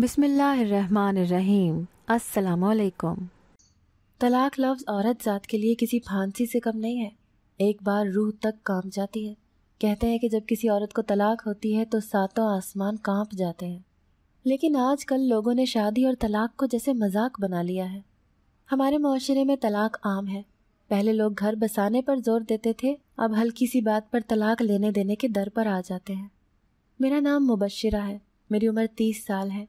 बिसमीम् असलकुम तलाक लफ्ज़ औरत ज़ात के लिए किसी फांसी से कम नहीं है एक बार रूह तक काम जाती है कहते हैं कि जब किसी औरत को तलाक होती है तो सातों आसमान कांप जाते हैं लेकिन आजकल लोगों ने शादी और तलाक को जैसे मजाक बना लिया है हमारे माशरे में तलाक आम है पहले लोग घर बसाने पर जोर देते थे अब हल्की सी बात पर तलाक लेने देने के दर पर आ जाते हैं मेरा नाम मुबशरा है मेरी उम्र तीस साल है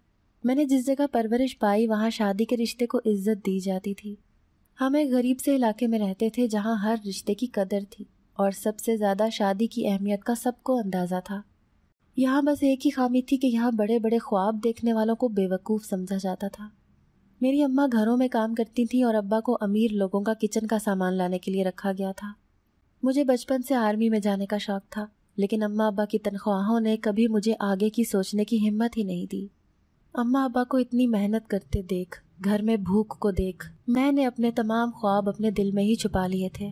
मैंने जिस जगह परवरिश पाई वहाँ शादी के रिश्ते को इज्जत दी जाती थी हम हाँ, एक गरीब से इलाके में रहते थे जहाँ हर रिश्ते की कदर थी और सबसे ज़्यादा शादी की अहमियत का सबको अंदाज़ा था यहाँ बस एक ही खामी थी कि यहाँ बड़े बड़े ख्वाब देखने वालों को बेवकूफ़ समझा जाता था मेरी अम्मा घरों में काम करती थीं और अब्बा को अमीर लोगों का किचन का सामान लाने के लिए रखा गया था मुझे बचपन से आर्मी में जाने का शौक था लेकिन अम्मा अब्बा की तनख्वाहों ने कभी मुझे आगे की सोचने की हिम्मत ही नहीं दी अम्मा अबा को इतनी मेहनत करते देख घर में भूख को देख मैंने अपने तमाम ख्वाब अपने दिल में ही छुपा लिए थे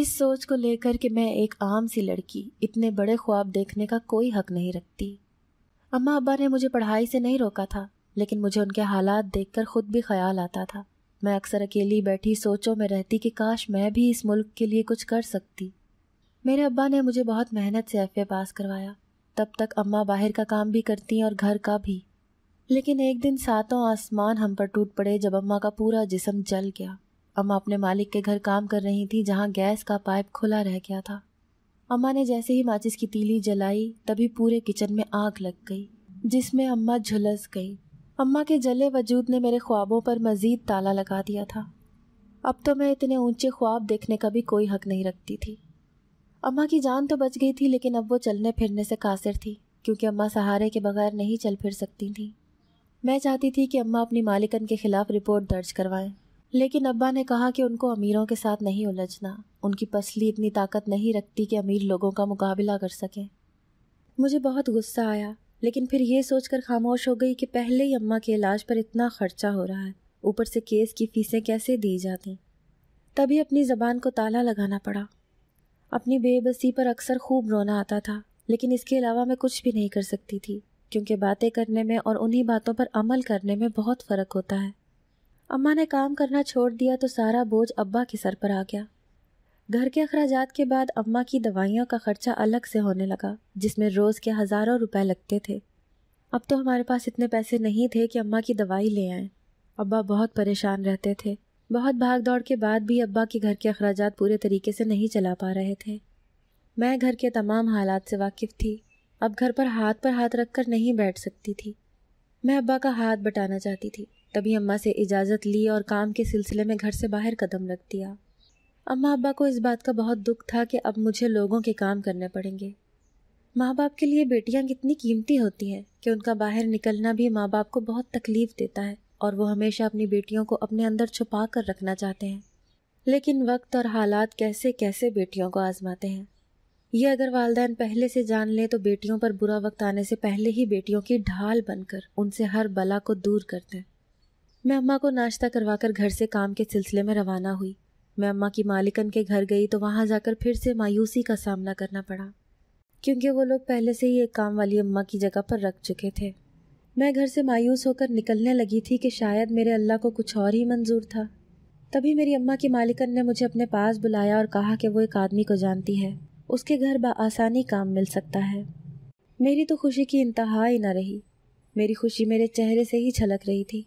इस सोच को लेकर कि मैं एक आम सी लड़की इतने बड़े ख्वाब देखने का कोई हक नहीं रखती अम्मा अब्बा ने मुझे पढ़ाई से नहीं रोका था लेकिन मुझे उनके हालात देखकर खुद भी ख्याल आता था मैं अक्सर अकेली बैठी सोचों में रहती कि काश मैं भी इस मुल्क के लिए कुछ कर सकती मेरे अब्बा ने मुझे बहुत मेहनत से एफ पास करवाया तब तक अम्मा बाहर का काम भी करती और घर का भी लेकिन एक दिन सातों आसमान हम पर टूट पड़े जब अम्मा का पूरा जिसम जल गया अम्मा अपने मालिक के घर काम कर रही थी जहाँ गैस का पाइप खुला रह गया था अम्मा ने जैसे ही माचिस की तीली जलाई तभी पूरे किचन में आग लग गई जिसमें अम्मा झुलस गई अम्मा के जले वजूद ने मेरे ख्वाबों पर मज़ीद ताला लगा दिया था अब तो मैं इतने ऊंचे ख्वाब देखने का भी कोई हक नहीं रखती थी अम्मा की जान तो बच गई थी लेकिन अब वो चलने फिरने से कासिर थी क्योंकि अम्मा सहारे के बगैर नहीं चल फिर सकती थी मैं चाहती थी कि अम्मा अपनी मालिकन के खिलाफ रिपोर्ट दर्ज करवाएं लेकिन अब्बा ने कहा कि उनको अमीरों के साथ नहीं उलझना उनकी पसली इतनी ताकत नहीं रखती कि अमीर लोगों का मुकाबला कर सकें मुझे बहुत गुस्सा आया लेकिन फिर ये सोचकर खामोश हो गई कि पहले ही अम्मा के इलाज पर इतना खर्चा हो रहा है ऊपर से केस की फ़ीसें कैसे दी जाती तभी अपनी ज़बान को ताला लगाना पड़ा अपनी बेबसी पर अक्सर खूब रोना आता था लेकिन इसके अलावा मैं कुछ भी नहीं कर सकती थी क्योंकि बातें करने में और उन्हीं बातों पर अमल करने में बहुत फ़र्क होता है अम्मा ने काम करना छोड़ दिया तो सारा बोझ अब्बा के सर पर आ गया घर के अखराज के बाद अम्मा की दवाइयों का खर्चा अलग से होने लगा जिसमें रोज़ के हज़ारों रुपए लगते थे अब तो हमारे पास इतने पैसे नहीं थे कि अम्मा की दवाई ले आएँ अब्बा बहुत परेशान रहते थे बहुत भाग दौड़ के बाद भी अब्बा के घर के अखराज पूरे तरीके से नहीं चला पा रहे थे मैं घर के तमाम हालात से वाकिफ़ थी अब घर पर हाथ पर हाथ रखकर नहीं बैठ सकती थी मैं अब्बा का हाथ बटाना चाहती थी तभी अम्मा से इजाज़त ली और काम के सिलसिले में घर से बाहर कदम रख दिया अम्मा अब्बा को इस बात का बहुत दुख था कि अब मुझे लोगों के काम करने पड़ेंगे माँ बाप के लिए बेटियाँ कितनी कीमती होती हैं कि उनका बाहर निकलना भी माँ बाप को बहुत तकलीफ़ देता है और वो हमेशा अपनी बेटियों को अपने अंदर छुपा कर रखना चाहते हैं लेकिन वक्त और हालात कैसे कैसे बेटियों को आजमाते हैं यह अगर वालदेन पहले से जान ले तो बेटियों पर बुरा वक्त आने से पहले ही बेटियों की ढाल बनकर उनसे हर बला को दूर करते दें मैं अम्मा को नाश्ता करवाकर घर से काम के सिलसिले में रवाना हुई मैं अम्मा की मालिकन के घर गई तो वहाँ जाकर फिर से मायूसी का सामना करना पड़ा क्योंकि वो लोग पहले से ही एक काम वाली अम्मा की जगह पर रख चुके थे मैं घर से मायूस होकर निकलने लगी थी कि शायद मेरे अल्लाह को कुछ और ही मंजूर था तभी मेरी अम्मा की मालिकन ने मुझे अपने पास बुलाया और कहा कि वो एक आदमी को जानती है उसके घर बसानी काम मिल सकता है मेरी तो खुशी की इंतहा ही ना रही मेरी खुशी मेरे चेहरे से ही छलक रही थी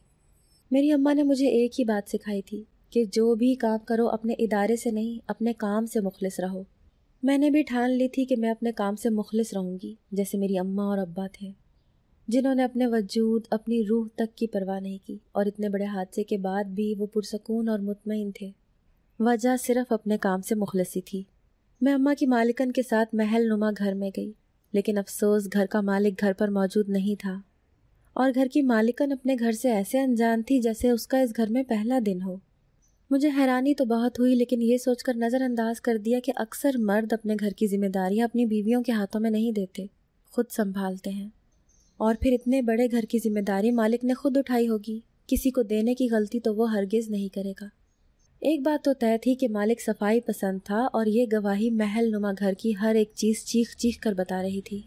मेरी अम्मा ने मुझे एक ही बात सिखाई थी कि जो भी काम करो अपने इदारे से नहीं अपने काम से मुखलिस रहो मैंने भी ठान ली थी कि मैं अपने काम से मुखलिस रहूँगी जैसे मेरी अम्मा और अब्बा थे जिन्होंने अपने वजूद अपनी रूह तक की परवाह नहीं की और इतने बड़े हादसे के बाद भी वो पुरसकून और मुतमिन थे वजह सिर्फ अपने काम से मुखलसी थी मैं अम्मा की मालिकन के साथ महल नुमा घर में गई लेकिन अफसोस घर का मालिक घर पर मौजूद नहीं था और घर की मालिकन अपने घर से ऐसे अनजान थी जैसे उसका इस घर में पहला दिन हो मुझे हैरानी तो बहुत हुई लेकिन ये सोचकर नज़रअंदाज कर दिया कि अक्सर मर्द अपने घर की जिम्मेदारियाँ अपनी बीवियों के हाथों में नहीं देते खुद संभालते हैं और फिर इतने बड़े घर की जिम्मेदारी मालिक ने खुद उठाई होगी किसी को देने की गलती तो वो हरगिज़ नहीं करेगा एक बात तो तय थी कि मालिक सफाई पसंद था और ये गवाही महल नुमा घर की हर एक चीज़ चीख चीख कर बता रही थी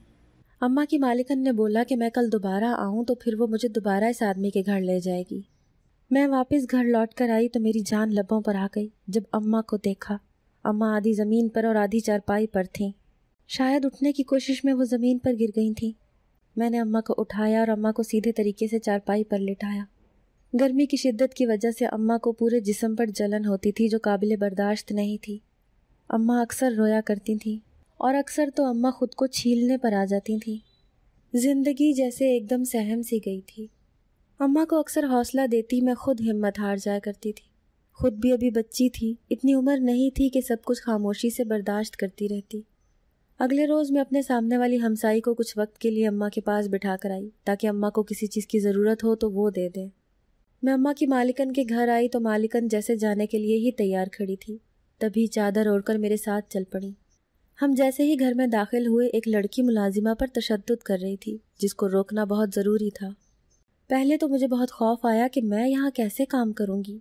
अम्मा की मालिकन ने बोला कि मैं कल दोबारा आऊँ तो फिर वो मुझे दोबारा इस आदमी के घर ले जाएगी मैं वापस घर लौट कर आई तो मेरी जान लबों पर आ गई जब अम्मा को देखा अम्मा आधी ज़मीन पर और आधी चारपाई पर थीं शायद उठने की कोशिश में वो ज़मीन पर गिर गई थीं मैंने अम्मा को उठाया और अम्मा को सीधे तरीके से चारपाई पर लिटाया गर्मी की शिद्दत की वजह से अम्मा को पूरे जिसम पर जलन होती थी जो काबिल बर्दाश्त नहीं थी अम्मा अक्सर रोया करती थीं और अक्सर तो अम्मा खुद को छीलने पर आ जाती थीं ज़िंदगी जैसे एकदम सहम सी गई थी अम्मा को अक्सर हौसला देती मैं खुद हिम्मत हार जाया करती थी खुद भी अभी बच्ची थी इतनी उम्र नहीं थी कि सब कुछ खामोशी से बर्दाश्त करती रहती अगले रोज़ मैं अपने सामने वाली हमसाई को कुछ वक्त के लिए अम्मा के पास बिठा कर आई ताकि अम्मा को किसी चीज़ की ज़रूरत हो तो वो दे दें मैं अम्मा की मालिकन के घर आई तो मालिकन जैसे जाने के लिए ही तैयार खड़ी थी तभी चादर ओढ़कर मेरे साथ चल पड़ी हम जैसे ही घर में दाखिल हुए एक लड़की मुलाजिमा पर तशद कर रही थी जिसको रोकना बहुत ज़रूरी था पहले तो मुझे बहुत खौफ आया कि मैं यहाँ कैसे काम करूँगी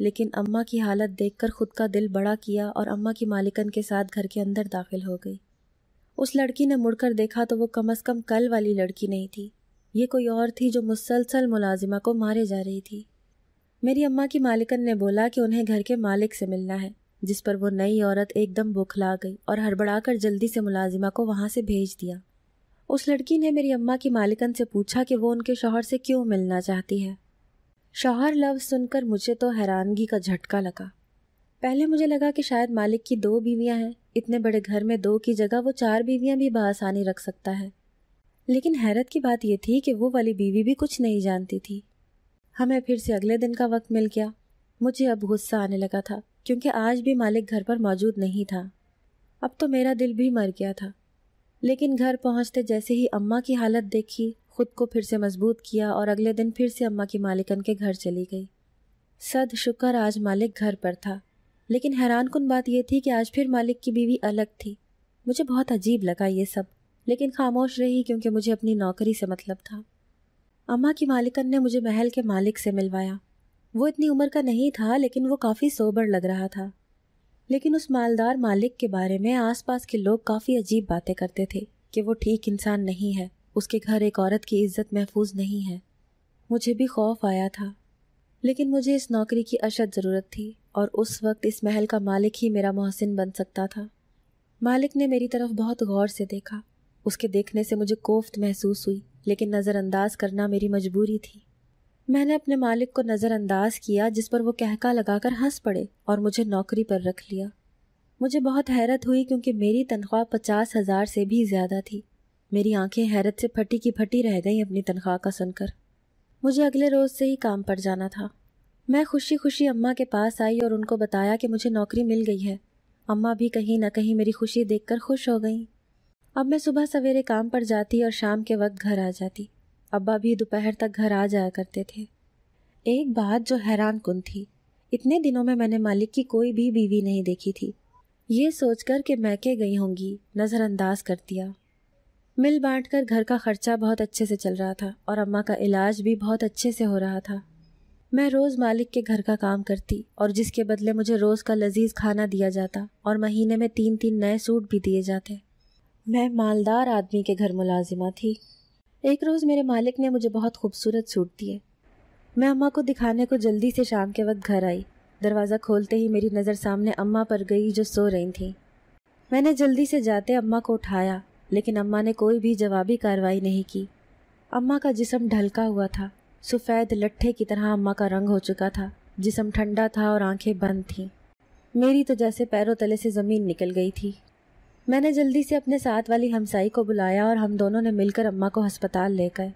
लेकिन अम्मा की हालत देखकर खुद का दिल बड़ा किया और अम्मा की मालिकन के साथ घर के अंदर दाखिल हो गई उस लड़की ने मुड़कर देखा तो वो कम अज़ कम कल वाली लड़की नहीं थी ये कोई और थी जो मुसलसल मुलाजिमा को मारे जा रही थी मेरी अम्मा की मालिकन ने बोला कि उन्हें घर के मालिक से मिलना है जिस पर वो नई औरत एकदम बुखला गई और हड़बड़ाकर जल्दी से मुलाजिमा को वहाँ से भेज दिया उस लड़की ने मेरी अम्मा की मालिकन से पूछा कि वो उनके शोहर से क्यों मिलना चाहती है शोहर लफ्ज़ सुनकर मुझे तो हैरानगी का झटका लगा पहले मुझे लगा कि शायद मालिक की दो बीवियाँ हैं इतने बड़े घर में दो की जगह वो चार बीवियाँ भी बआसानी रख सकता है लेकिन हैरत की बात यह थी कि वो वाली बीवी भी कुछ नहीं जानती थी हमें फिर से अगले दिन का वक्त मिल गया मुझे अब गुस्सा आने लगा था क्योंकि आज भी मालिक घर पर मौजूद नहीं था अब तो मेरा दिल भी मर गया था लेकिन घर पहुंचते जैसे ही अम्मा की हालत देखी खुद को फिर से मजबूत किया और अगले दिन फिर से अम्मा की मालिकन के घर चली गई सद शुक्र आज मालिक घर पर था लेकिन हैरान कन बात यह थी कि आज फिर मालिक की बीवी अलग थी मुझे बहुत अजीब लगा ये सब लेकिन खामोश रही क्योंकि मुझे अपनी नौकरी से मतलब था अम्मा की मालिकन ने मुझे महल के मालिक से मिलवाया वो इतनी उम्र का नहीं था लेकिन वो काफ़ी सोबर लग रहा था लेकिन उस मालदार मालिक के बारे में आसपास के लोग काफ़ी अजीब बातें करते थे कि वो ठीक इंसान नहीं है उसके घर एक औरत की इज्जत महफूज नहीं है मुझे भी खौफ आया था लेकिन मुझे इस नौकरी की अशद ज़रूरत थी और उस वक्त इस महल का मालिक ही मेरा मोहसिन बन सकता था मालिक ने मेरी तरफ बहुत गौर से देखा उसके देखने से मुझे कोफ्त महसूस हुई लेकिन नज़रअंदाज करना मेरी मजबूरी थी मैंने अपने मालिक को नज़रअंदाज किया जिस पर वो कहका लगाकर हंस पड़े और मुझे नौकरी पर रख लिया मुझे बहुत हैरत हुई क्योंकि मेरी तनख्वाह पचास हज़ार से भी ज़्यादा थी मेरी आंखें हैरत से फटी की फटी रह गईं अपनी तनख्वाह का सुनकर मुझे अगले रोज़ से ही काम पर जाना था मैं खुशी खुशी अम्मा के पास आई और उनको बताया कि मुझे नौकरी मिल गई है अम्मा भी कहीं ना कहीं मेरी खुशी देखकर खुश हो गईं अब मैं सुबह सवेरे काम पर जाती और शाम के वक्त घर आ जाती अब्बा भी दोपहर तक घर आ जाया करते थे एक बात जो हैरान कन थी इतने दिनों में मैंने मालिक की कोई भी बीवी नहीं देखी थी ये सोचकर कि के गई होंगी नज़रअंदाज कर दिया मिल बांट कर घर का खर्चा बहुत अच्छे से चल रहा था और अम्मा का इलाज भी बहुत अच्छे से हो रहा था मैं रोज़ मालिक के घर का काम करती और जिसके बदले मुझे रोज़ का लजीज खाना दिया जाता और महीने में तीन तीन नए सूट भी दिए जाते मैं मालदार आदमी के घर मुलाजिमा थी एक रोज़ मेरे मालिक ने मुझे बहुत खूबसूरत सूट दिए मैं अम्मा को दिखाने को जल्दी से शाम के वक्त घर आई दरवाज़ा खोलते ही मेरी नज़र सामने अम्मा पर गई जो सो रही थीं मैंने जल्दी से जाते अम्मा को उठाया लेकिन अम्मा ने कोई भी जवाबी कार्रवाई नहीं की अम्मा का जिसम ढलका हुआ था सफ़ेद लट्ठे की तरह अम्मा का रंग हो चुका था जिसम ठंडा था और आंखें बंद थीं मेरी तो जैसे पैरों तले से ज़मीन निकल गई थी मैंने जल्दी से अपने साथ वाली हमसाई को बुलाया और हम दोनों ने मिलकर अम्मा को अस्पताल ले गए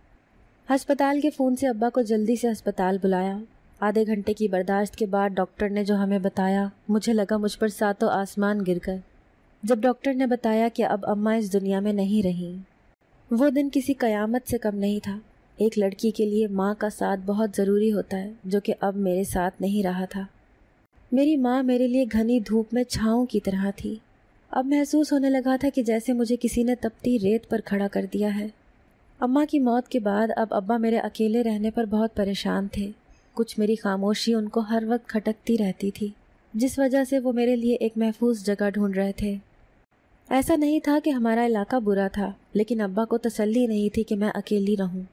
अस्पताल के फ़ोन से अब्बा को जल्दी से अस्पताल बुलाया आधे घंटे की बर्दाश्त के बाद डॉक्टर ने जो हमें बताया मुझे लगा मुझ पर सातों आसमान गिर गए जब डॉक्टर ने बताया कि अब अम्मा इस दुनिया में नहीं रहीं वो दिन किसी कयामत से कम नहीं था एक लड़की के लिए माँ का साथ बहुत ज़रूरी होता है जो कि अब मेरे साथ नहीं रहा था मेरी माँ मेरे लिए घनी धूप में छाँव की तरह थी अब महसूस होने लगा था कि जैसे मुझे किसी ने तपती रेत पर खड़ा कर दिया है अम्मा की मौत के बाद अब अब्बा मेरे अकेले रहने पर बहुत परेशान थे कुछ मेरी खामोशी उनको हर वक्त खटकती रहती थी जिस वजह से वो मेरे लिए एक महफूज जगह ढूंढ रहे थे ऐसा नहीं था कि हमारा इलाका बुरा था लेकिन अब्बा को तसल्ली नहीं थी कि मैं अकेली रहूं।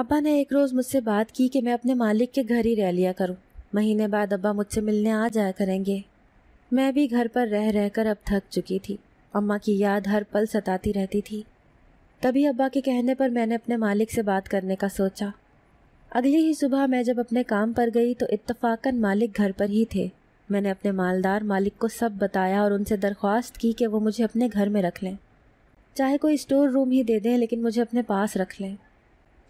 अब्बा ने एक रोज़ मुझसे बात की कि मैं अपने मालिक के घर ही रह लिया करूं। महीने बाद अब्बा मुझसे मिलने आ जाया करेंगे मैं भी घर पर रह रहकर अब थक चुकी थी अम्मा की याद हर पल सताती रहती थी तभी अब्बा के कहने पर मैंने अपने मालिक से बात करने का सोचा अगली ही सुबह मैं जब अपने काम पर गई तो इत्तफाकन मालिक घर पर ही थे मैंने अपने मालदार मालिक को सब बताया और उनसे दरख्वास्त की कि वो मुझे अपने घर में रख लें चाहे कोई स्टोर रूम ही दे दें लेकिन मुझे अपने पास रख लें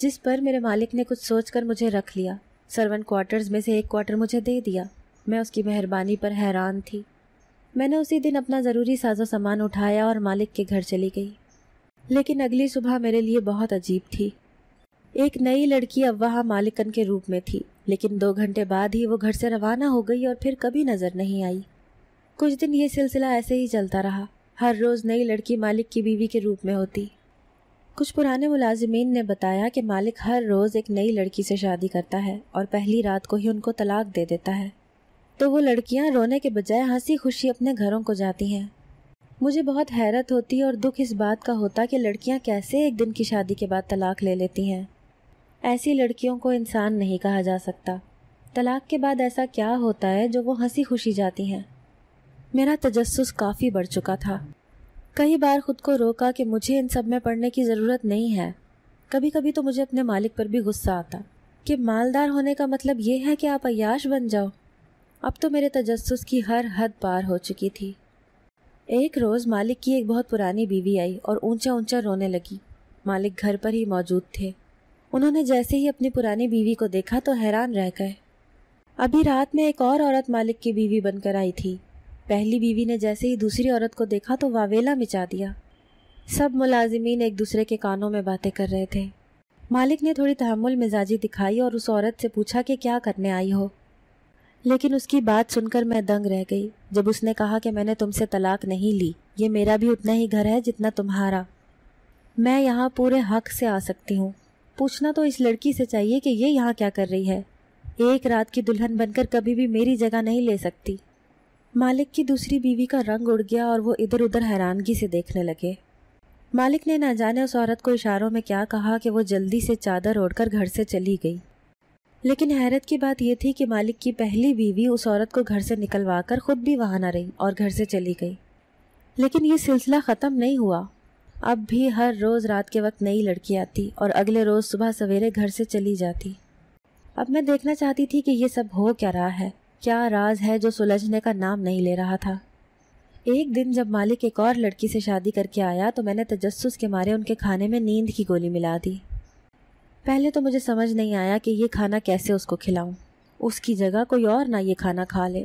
जिस पर मेरे मालिक ने कुछ सोच कर मुझे रख लिया सर्वेंट क्वार्टर्स में से एक क्वार्टर मुझे दे दिया मैं उसकी मेहरबानी पर हैरान थी मैंने उसी दिन अपना ज़रूरी साजो सामान उठाया और मालिक के घर चली गई लेकिन अगली सुबह मेरे लिए बहुत अजीब थी एक नई लड़की अब वहाँ मालिकन के रूप में थी लेकिन दो घंटे बाद ही वो घर से रवाना हो गई और फिर कभी नज़र नहीं आई कुछ दिन ये सिलसिला ऐसे ही चलता रहा हर रोज़ नई लड़की मालिक की बीवी के रूप में होती कुछ पुराने मुलाजमीन ने बताया कि मालिक हर रोज़ एक नई लड़की से शादी करता है और पहली रात को ही उनको तलाक दे देता है तो वो लड़कियां रोने के बजाय हंसी खुशी अपने घरों को जाती हैं मुझे बहुत हैरत होती और दुख इस बात का होता कि लड़कियां कैसे एक दिन की शादी के बाद तलाक ले लेती हैं ऐसी लड़कियों को इंसान नहीं कहा जा सकता तलाक के बाद ऐसा क्या होता है जो वो हंसी खुशी जाती हैं मेरा तजस्स काफ़ी बढ़ चुका था कई बार खुद को रोका कि मुझे इन सब में पढ़ने की ज़रूरत नहीं है कभी कभी तो मुझे अपने मालिक पर भी गुस्सा आता कि मालदार होने का मतलब ये है कि आप अयाश बन जाओ अब तो मेरे तजस्स की हर हद पार हो चुकी थी एक रोज़ मालिक की एक बहुत पुरानी बीवी आई और ऊंचा ऊंचा रोने लगी मालिक घर पर ही मौजूद थे उन्होंने जैसे ही अपनी पुरानी बीवी को देखा तो हैरान रह गए अभी रात में एक और औरत मालिक की बीवी बनकर आई थी पहली बीवी ने जैसे ही दूसरी औरत को देखा तो वावेला मिचा दिया सब मुलाजिमीन एक दूसरे के कानों में बातें कर रहे थे मालिक ने थोड़ी तहमुल मिजाजी दिखाई और उस औरत से पूछा कि क्या करने आई हो लेकिन उसकी बात सुनकर मैं दंग रह गई जब उसने कहा कि मैंने तुमसे तलाक नहीं ली ये मेरा भी उतना ही घर है जितना तुम्हारा मैं यहाँ पूरे हक से आ सकती हूँ पूछना तो इस लड़की से चाहिए कि ये यहाँ क्या कर रही है एक रात की दुल्हन बनकर कभी भी मेरी जगह नहीं ले सकती मालिक की दूसरी बीवी का रंग उड़ गया और वो इधर उधर हैरानगी से देखने लगे मालिक ने ना जाने उस औरत को इशारों में क्या कहा कि वो जल्दी से चादर ओढ़कर घर से चली गई लेकिन हैरत की बात यह थी कि मालिक की पहली बीवी उस औरत को घर से निकलवा कर खुद भी वहाँ ना रही और घर से चली गई लेकिन ये सिलसिला ख़त्म नहीं हुआ अब भी हर रोज़ रात के वक्त नई लड़की आती और अगले रोज़ सुबह सवेरे घर से चली जाती अब मैं देखना चाहती थी कि ये सब हो क्या रहा है क्या राज है जो सुलझने का नाम नहीं ले रहा था एक दिन जब मालिक एक और लड़की से शादी करके आया तो मैंने तजस्स के मारे उनके खाने में नींद की गोली मिला दी पहले तो मुझे समझ नहीं आया कि ये खाना कैसे उसको खिलाऊं। उसकी जगह कोई और ना ये खाना खा ले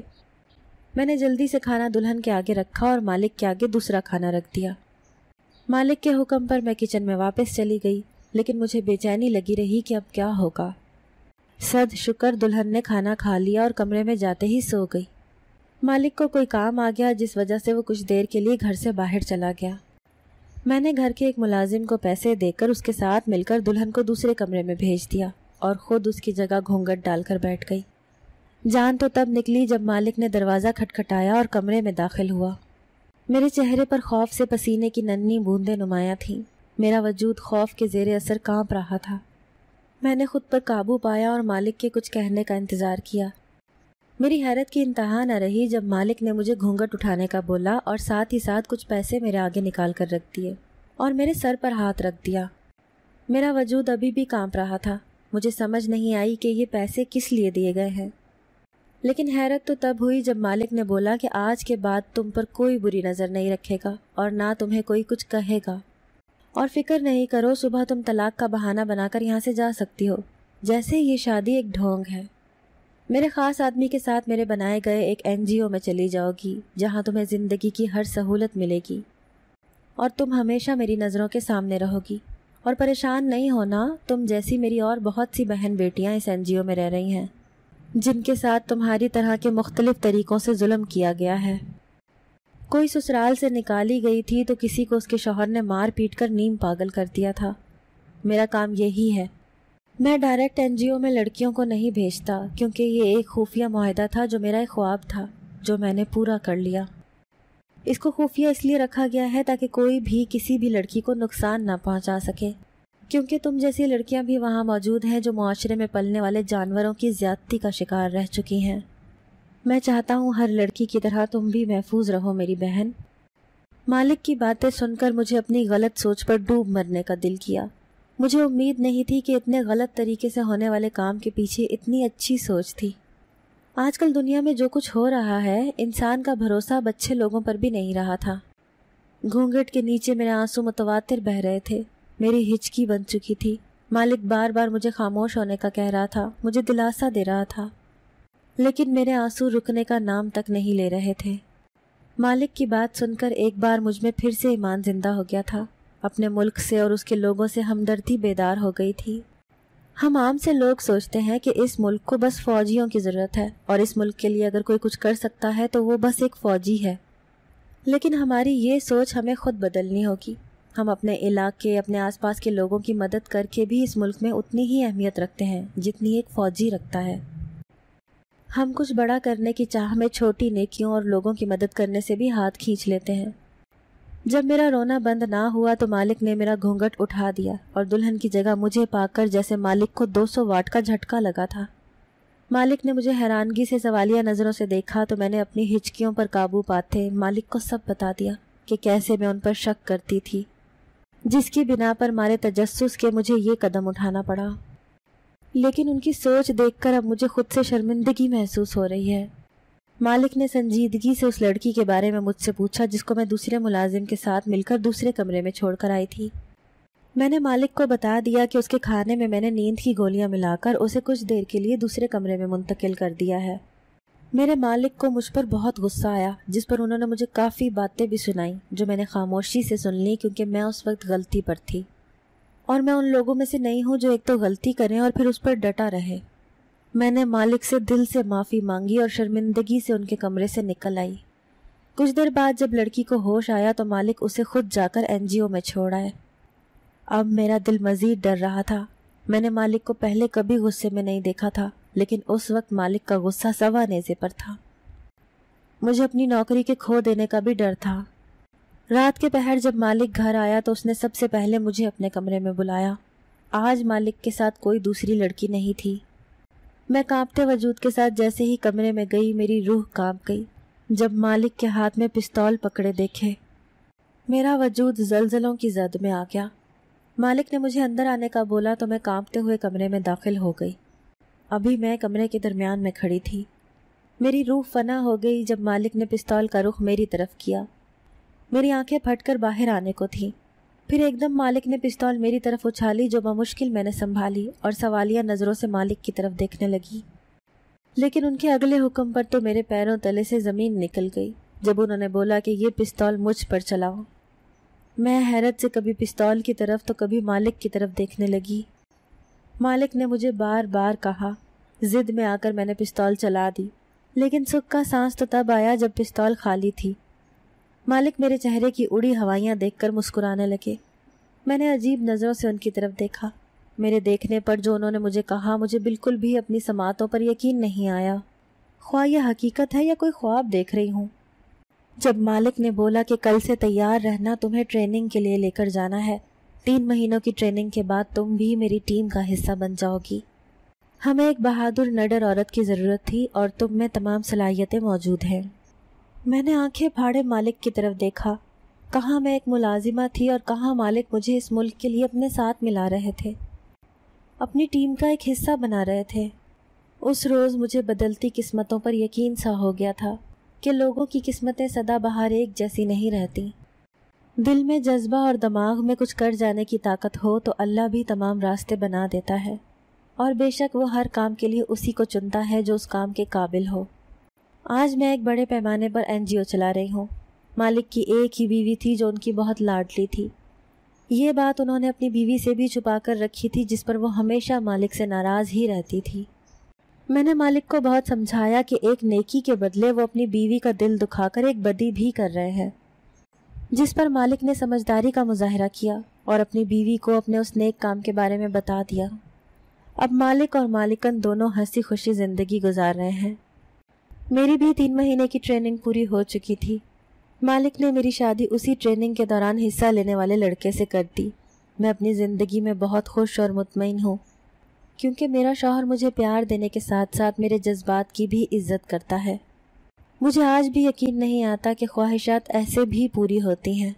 मैंने जल्दी से खाना दुल्हन के आगे रखा और मालिक के आगे दूसरा खाना रख दिया मालिक के हुक्म पर मैं किचन में वापस चली गई लेकिन मुझे बेचैनी लगी रही कि अब क्या होगा सद शुक्र दुल्हन ने खाना खा लिया और कमरे में जाते ही सो गई मालिक को कोई काम आ गया जिस वजह से वो कुछ देर के लिए घर से बाहर चला गया मैंने घर के एक मुलाजिम को पैसे देकर उसके साथ मिलकर दुल्हन को दूसरे कमरे में भेज दिया और ख़ुद उसकी जगह घूंघट डालकर बैठ गई जान तो तब निकली जब मालिक ने दरवाज़ा खटखटाया और कमरे में दाखिल हुआ मेरे चेहरे पर खौफ से पसीने की नन्नी बूंदें नुमाया थीं मेरा वजूद खौफ के जेर असर कांप रहा था मैंने खुद पर काबू पाया और मालिक के कुछ कहने का इंतज़ार किया मेरी हैरत की इंतहा न रही जब मालिक ने मुझे घूंघट उठाने का बोला और साथ ही साथ कुछ पैसे मेरे आगे निकाल कर रख दिए और मेरे सर पर हाथ रख दिया मेरा वजूद अभी भी कांप रहा था मुझे समझ नहीं आई कि ये पैसे किस लिए दिए गए हैं लेकिन हैरत तो तब हुई जब मालिक ने बोला कि आज के बाद तुम पर कोई बुरी नज़र नहीं रखेगा और ना तुम्हें कोई कुछ कहेगा और फिक्र नहीं करो सुबह तुम तलाक का बहाना बनाकर यहाँ से जा सकती हो जैसे ये शादी एक ढोंग है मेरे ख़ास आदमी के साथ मेरे बनाए गए एक एनजीओ में चली जाओगी जहाँ तुम्हें ज़िंदगी की हर सहूलत मिलेगी और तुम हमेशा मेरी नज़रों के सामने रहोगी और परेशान नहीं होना तुम जैसी मेरी और बहुत सी बहन बेटियां इस एनजीओ में रह रही हैं जिनके साथ तुम्हारी तरह के मुख्तलिफ तरीक़ों से जुल्म किया गया है कोई ससुराल से निकाली गई थी तो किसी को उसके शोहर ने मार पीट कर नीम पागल कर दिया था मेरा काम यही है मैं डायरेक्ट एनजीओ में लड़कियों को नहीं भेजता क्योंकि ये एक खुफिया माहिदा था जो मेरा एक ख्वाब था जो मैंने पूरा कर लिया इसको खुफिया इसलिए रखा गया है ताकि कोई भी किसी भी लड़की को नुकसान ना पहुंचा सके क्योंकि तुम जैसी लड़कियां भी वहां मौजूद हैं जो माशरे में पलने वाले जानवरों की ज्यादती का शिकार रह चुकी हैं मैं चाहता हूँ हर लड़की की तरह तुम भी महफूज रहो मेरी बहन मालिक की बातें सुनकर मुझे अपनी गलत सोच पर डूब मरने का दिल किया मुझे उम्मीद नहीं थी कि इतने गलत तरीके से होने वाले काम के पीछे इतनी अच्छी सोच थी आजकल दुनिया में जो कुछ हो रहा है इंसान का भरोसा बच्चे अच्छे लोगों पर भी नहीं रहा था घूंघट के नीचे मेरे आंसू मुतवातिर बह रहे थे मेरी हिचकी बन चुकी थी मालिक बार बार मुझे खामोश होने का कह रहा था मुझे दिलासा दे रहा था लेकिन मेरे आंसू रुकने का नाम तक नहीं ले रहे थे मालिक की बात सुनकर एक बार मुझ में फिर से ईमान जिंदा हो गया था अपने मुल्क से और उसके लोगों से हमदर्दी बेदार हो गई थी हम आम से लोग सोचते हैं कि इस मुल्क को बस फौजियों की ज़रूरत है और इस मुल्क के लिए अगर कोई कुछ कर सकता है तो वो बस एक फ़ौजी है लेकिन हमारी ये सोच हमें खुद बदलनी होगी हम अपने इलाके अपने आसपास के लोगों की मदद करके भी इस मुल्क में उतनी ही अहमियत रखते हैं जितनी एक फ़ौजी रखता है हम कुछ बड़ा करने की चाह में छोटी नेकियों और लोगों की मदद करने से भी हाथ खींच लेते हैं जब मेरा रोना बंद ना हुआ तो मालिक ने मेरा घूंघट उठा दिया और दुल्हन की जगह मुझे पाकर जैसे मालिक को 200 वाट का झटका लगा था मालिक ने मुझे हैरानगी से सवालिया नज़रों से देखा तो मैंने अपनी हिचकियों पर काबू पाते मालिक को सब बता दिया कि कैसे मैं उन पर शक करती थी जिसकी बिना पर मारे तजस्स के मुझे ये कदम उठाना पड़ा लेकिन उनकी सोच देखकर अब मुझे खुद से शर्मिंदगी महसूस हो रही है मालिक ने संजीदगी से उस लड़की के बारे में मुझसे पूछा जिसको मैं दूसरे मुलाजिम के साथ मिलकर दूसरे कमरे में छोड़कर आई थी मैंने मालिक को बता दिया कि उसके खाने में मैंने नींद की गोलियां मिलाकर उसे कुछ देर के लिए दूसरे कमरे में मुंतकिल कर दिया है मेरे मालिक को मुझ पर बहुत गुस्सा आया जिस पर उन्होंने मुझे काफ़ी बातें भी सुनाई जो मैंने खामोशी से सुन ली क्योंकि मैं उस वक्त गलती पर थी और मैं उन लोगों में से नहीं हूँ जो एक तो गलती करें और फिर उस पर डटा रहे मैंने मालिक से दिल से माफ़ी मांगी और शर्मिंदगी से उनके कमरे से निकल आई कुछ देर बाद जब लड़की को होश आया तो मालिक उसे खुद जाकर एन में छोड़ आए अब मेरा दिल मज़ीद डर रहा था मैंने मालिक को पहले कभी गुस्से में नहीं देखा था लेकिन उस वक्त मालिक का गुस्सा सवा नेजे पर था मुझे अपनी नौकरी के खो देने का भी डर था रात के पहर जब मालिक घर आया तो उसने सबसे पहले मुझे अपने कमरे में बुलाया आज मालिक के साथ कोई दूसरी लड़की नहीं थी मैं कांपते वजूद के साथ जैसे ही कमरे में गई मेरी रूह कांप गई जब मालिक के हाथ में पिस्तौल पकड़े देखे मेरा वजूद जलजलों की जद में आ गया मालिक ने मुझे अंदर आने का बोला तो मैं कांपते हुए कमरे में दाखिल हो गई अभी मैं कमरे के दरमियान में खड़ी थी मेरी रूह फना हो गई जब मालिक ने पिस्तौल का रुख मेरी तरफ किया मेरी आंखें फटकर बाहर आने को थीं फिर एकदम मालिक ने पिस्तौल मेरी तरफ उछाली जो बमुश्किल मैंने संभाली और सवालिया नज़रों से मालिक की तरफ देखने लगी लेकिन उनके अगले हुक्म पर तो मेरे पैरों तले से ज़मीन निकल गई जब उन्होंने बोला कि ये पिस्तौल मुझ पर चलाओ मैं हैरत से कभी पिस्तौल की तरफ तो कभी मालिक की तरफ देखने लगी मालिक ने मुझे बार बार कहा जिद में आकर मैंने पिस्तौल चला दी लेकिन सुख का सांस तो तब आया जब पिस्तौल खाली थी मालिक मेरे चेहरे की उड़ी हवाइयाँ देख मुस्कुराने लगे मैंने अजीब नज़रों से उनकी तरफ देखा मेरे देखने पर जो उन्होंने मुझे कहा मुझे बिल्कुल भी अपनी समातों पर यकीन नहीं आया ख्वा यह हकीकत है या कोई ख्वाब देख रही हूँ जब मालिक ने बोला कि कल से तैयार रहना तुम्हें ट्रेनिंग के लिए लेकर जाना है तीन महीनों की ट्रेनिंग के बाद तुम भी मेरी टीम का हिस्सा बन जाओगी हमें एक बहादुर नडर औरत की ज़रूरत थी और तुम में तमाम सलाहियतें मौजूद हैं मैंने आंखें भाड़े मालिक की तरफ देखा कहाँ मैं एक मुलाजिमा थी और कहाँ मालिक मुझे इस मुल्क के लिए अपने साथ मिला रहे थे अपनी टीम का एक हिस्सा बना रहे थे उस रोज़ मुझे बदलती किस्मतों पर यकीन सा हो गया था कि लोगों की किस्मतें सदा बहार एक जैसी नहीं रहती दिल में जज्बा और दिमाग में कुछ कर जाने की ताकत हो तो अल्लाह भी तमाम रास्ते बना देता है और बेशक वो हर काम के लिए उसी को चुनता है जो उस काम के काबिल हो आज मैं एक बड़े पैमाने पर एनजीओ चला रही हूँ मालिक की एक ही बीवी थी जो उनकी बहुत लाडली थी ये बात उन्होंने अपनी बीवी से भी छुपा कर रखी थी जिस पर वो हमेशा मालिक से नाराज़ ही रहती थी मैंने मालिक को बहुत समझाया कि एक नेकी के बदले वो अपनी बीवी का दिल दुखाकर एक बदी भी कर रहे हैं जिस पर मालिक ने समझदारी का मुजाहरा किया और अपनी बीवी को अपने उस नेक काम के बारे में बता दिया अब मालिक और मालिकन दोनों हंसी खुशी ज़िंदगी गुजार रहे हैं मेरी भी तीन महीने की ट्रेनिंग पूरी हो चुकी थी मालिक ने मेरी शादी उसी ट्रेनिंग के दौरान हिस्सा लेने वाले लड़के से कर दी मैं अपनी ज़िंदगी में बहुत खुश और मुतमिन हूँ क्योंकि मेरा शौहर मुझे प्यार देने के साथ साथ मेरे जज्बात की भी इज्जत करता है मुझे आज भी यकीन नहीं आता कि ख्वाहिशात ऐसे भी पूरी होती हैं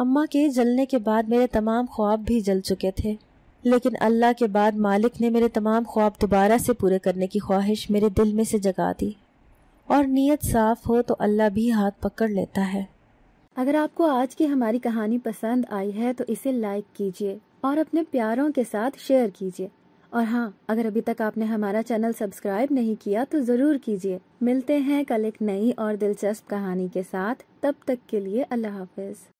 अम्मा के जलने के बाद मेरे तमाम ख्वाब भी जल चुके थे लेकिन अल्लाह के बाद मालिक ने मेरे तमाम ख्वाब दोबारा से पूरे करने की ख्वाहिश मेरे दिल में से जगा दी और नीयत साफ हो तो अल्लाह भी हाथ पकड़ लेता है अगर आपको आज की हमारी कहानी पसंद आई है तो इसे लाइक कीजिए और अपने प्यारों के साथ शेयर कीजिए और हाँ अगर अभी तक आपने हमारा चैनल सब्सक्राइब नहीं किया तो ज़रूर कीजिए मिलते हैं कल एक नई और दिलचस्प कहानी के साथ तब तक के लिए अल्लाह हाफिज